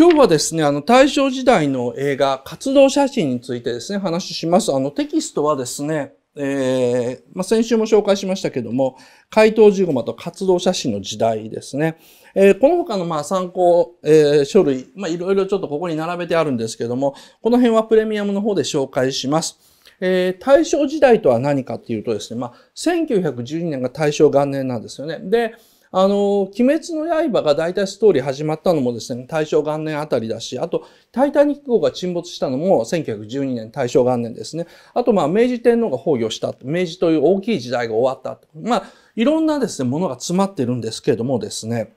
今日はですね、あの、大正時代の映画、活動写真についてですね、話します。あの、テキストはですね、えー、まあ、先週も紹介しましたけども、怪盗15マと活動写真の時代ですね。えー、この他のま参考、えー、書類、まいろいろちょっとここに並べてあるんですけども、この辺はプレミアムの方で紹介します。えー、大正時代とは何かっていうとですね、まあ、1912年が大正元年なんですよね。で、あの、鬼滅の刃が大体ストーリー始まったのもですね、大正元年あたりだし、あと、タイタニック号が沈没したのも1912年、大正元年ですね。あと、まあ、明治天皇が崩御した、明治という大きい時代が終わった。まあ、いろんなですね、ものが詰まってるんですけれどもですね、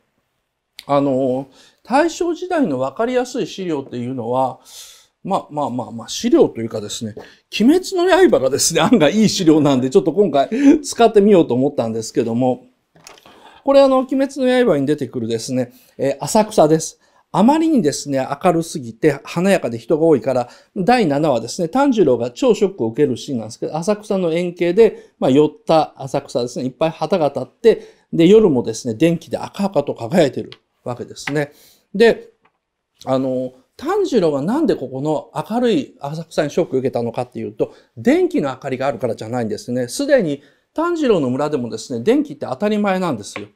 あの、大正時代のわかりやすい資料っていうのは、まあまあまあまあ資料というかですね、鬼滅の刃がですね、案外いい資料なんで、ちょっと今回使ってみようと思ったんですけども、これあの、鬼滅の刃に出てくるですね、え浅草です。あまりにですね、明るすぎて華やかで人が多いから、第7話ですね、炭治郎が超ショックを受けるシーンなんですけど、浅草の円形で、まあ、寄った浅草ですね、いっぱい旗が立って、で、夜もですね、電気で赤々と輝いてるわけですね。で、あの、炭治郎がなんでここの明るい浅草にショックを受けたのかっていうと、電気の明かりがあるからじゃないんですね。すでに炭治郎の村でもですね、電気って当たり前なんですよ。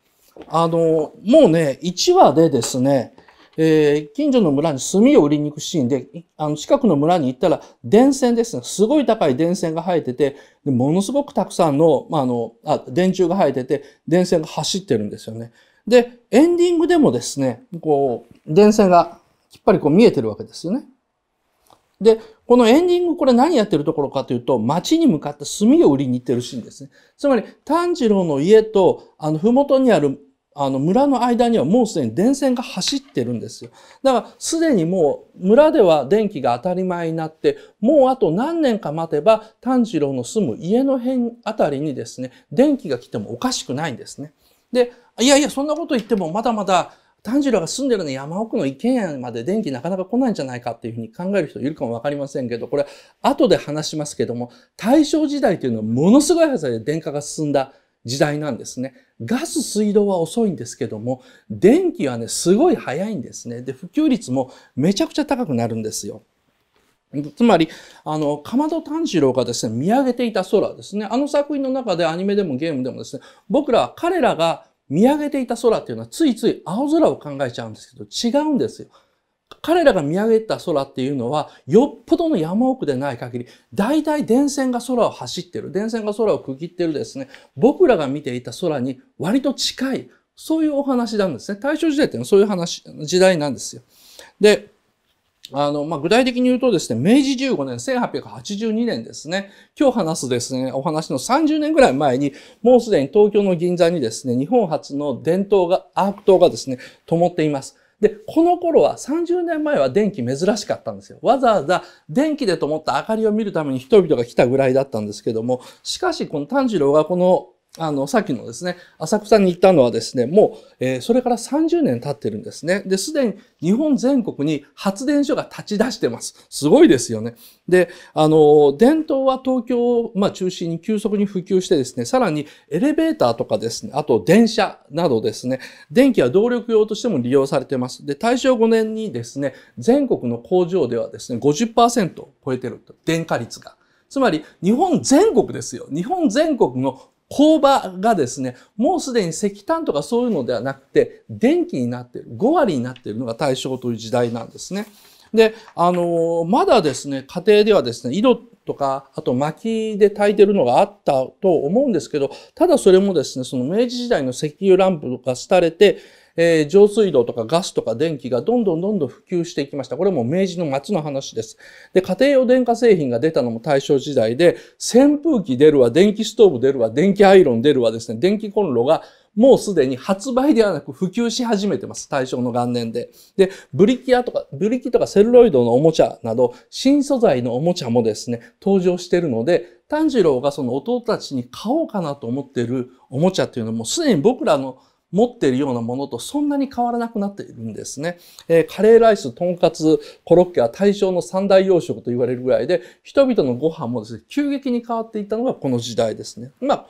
あの、もうね、1話でですね、えー、近所の村に炭を売りに行くシーンで、あの、近くの村に行ったら、電線ですね。すごい高い電線が生えてて、でものすごくたくさんの、まあ、あの、あ、電柱が生えてて、電線が走ってるんですよね。で、エンディングでもですね、こう、電線がきっぱりこう見えてるわけですよね。で、このエンディング、これ何やってるところかというと、町に向かって炭を売りに行ってるシーンですね。つまり、炭治郎の家と、あの、ふもとにある、あの、村の間にはもうすでに電線が走ってるんですよ。だから、すでにもう、村では電気が当たり前になって、もうあと何年か待てば、炭治郎の住む家の辺あたりにですね、電気が来てもおかしくないんですね。で、いやいや、そんなこと言ってもまだまだ炭治郎が住んでるの山奥の一軒家まで電気なかなか来ないんじゃないかっていうふうに考える人いるかもわかりませんけど、これ後で話しますけども、大正時代というのはものすごい速さで電化が進んだ時代なんですね。ガス、水道は遅いんですけども、電気はね、すごい早いんですね。で、普及率もめちゃくちゃ高くなるんですよ。つまり、あの、かまど炭治郎がですね、見上げていた空ですね。あの作品の中でアニメでもゲームでもですね、僕らは彼らが見上げていた空っていうのはついつい青空を考えちゃうんですけど違うんですよ。彼らが見上げた空っていうのは、よっぽどの山奥でない限り、大体電線が空を走ってる、電線が空を区切ってるですね、僕らが見ていた空に割と近い、そういうお話なんですね。大正時代っていうのはそういう話、時代なんですよ。で、あの、まあ、具体的に言うとですね、明治15年、1882年ですね、今日話すですね、お話の30年ぐらい前に、もうすでに東京の銀座にですね、日本初の伝統が、アーク灯がですね、灯っています。で、この頃は30年前は電気珍しかったんですよ。わざわざ電気で灯った明かりを見るために人々が来たぐらいだったんですけども、しかしこの炭治郎がこのあの、さっきのですね、浅草に行ったのはですね、もう、えー、それから30年経ってるんですね。で、すでに日本全国に発電所が立ち出してます。すごいですよね。で、あの、伝統は東京を、まあ、中心に急速に普及してですね、さらにエレベーターとかですね、あと電車などですね、電気は動力用としても利用されてます。で、大正5年にですね、全国の工場ではですね、50%を超えてると、電化率が。つまり日本全国ですよ。日本全国の工場がですね、もうすでに石炭とかそういうのではなくて、電気になっている、5割になっているのが対象という時代なんですね。で、あの、まだですね、家庭ではですね、井戸とか、あと薪で炊いてるのがあったと思うんですけど、ただそれもですね、その明治時代の石油ランプが廃れて、えー、上水道とかガスとか電気がどんどんどんどん普及していきました。これも明治の末の話です。で、家庭用電化製品が出たのも大正時代で、扇風機出るわ、電気ストーブ出るわ、電気アイロン出るわですね、電気コンロがもうすでに発売ではなく普及し始めてます。大正の元年で。で、ブリキアとか、ブリキとかセルロイドのおもちゃなど、新素材のおもちゃもですね、登場してるので、炭治郎がその弟たちに買おうかなと思ってるおもちゃっていうのもすでに僕らの持っているようなものとそんなに変わらなくなっているんですね。えー、カレーライス、とんかつ、コロッケは対象の三大洋食と言われるぐらいで、人々のご飯もですね、急激に変わっていったのがこの時代ですね。まあ